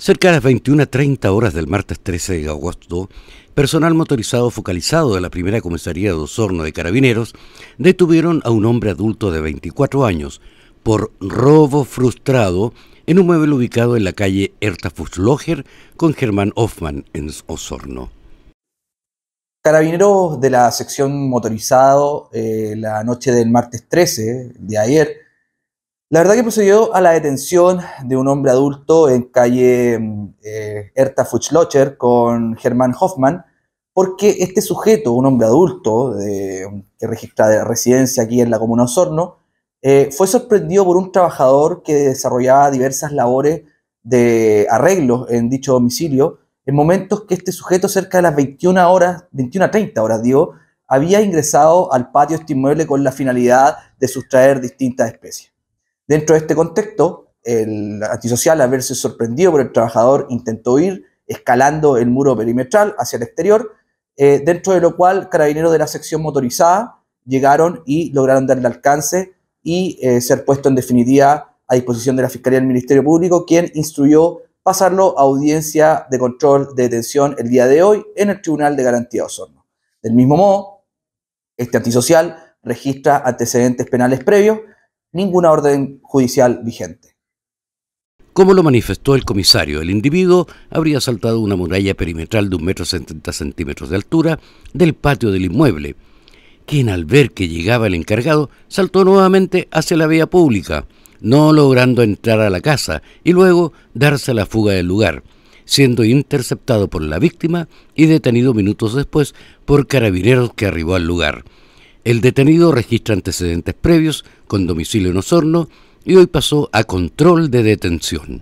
Cerca de las 21.30 horas del martes 13 de agosto, personal motorizado focalizado de la primera comisaría de Osorno de Carabineros detuvieron a un hombre adulto de 24 años por robo frustrado en un mueble ubicado en la calle Erta con Germán Hoffman en Osorno. Carabineros de la sección motorizado, eh, la noche del martes 13 de ayer, la verdad que procedió a la detención de un hombre adulto en calle mm, eh, Erta Fuchslocher con Germán Hoffman, porque este sujeto, un hombre adulto que registra de residencia aquí en la comuna Osorno, eh, fue sorprendido por un trabajador que desarrollaba diversas labores de arreglo en dicho domicilio, en momentos que este sujeto cerca de las 21 horas, 21 a 30 horas, digo, había ingresado al patio este inmueble con la finalidad de sustraer distintas especies. Dentro de este contexto, el antisocial, haberse verse sorprendido por el trabajador, intentó ir escalando el muro perimetral hacia el exterior, eh, dentro de lo cual carabineros de la sección motorizada llegaron y lograron darle alcance y eh, ser puesto en definitiva a disposición de la Fiscalía del Ministerio Público, quien instruyó pasarlo a audiencia de control de detención el día de hoy en el Tribunal de Garantía de Osorno. Del mismo modo, este antisocial registra antecedentes penales previos ninguna orden judicial vigente. Como lo manifestó el comisario, el individuo habría saltado una muralla perimetral de un metro setenta centímetros de altura del patio del inmueble, quien al ver que llegaba el encargado saltó nuevamente hacia la vía pública, no logrando entrar a la casa y luego darse la fuga del lugar, siendo interceptado por la víctima y detenido minutos después por carabineros que arribó al lugar. El detenido registra antecedentes previos con domicilio en Osorno y hoy pasó a control de detención.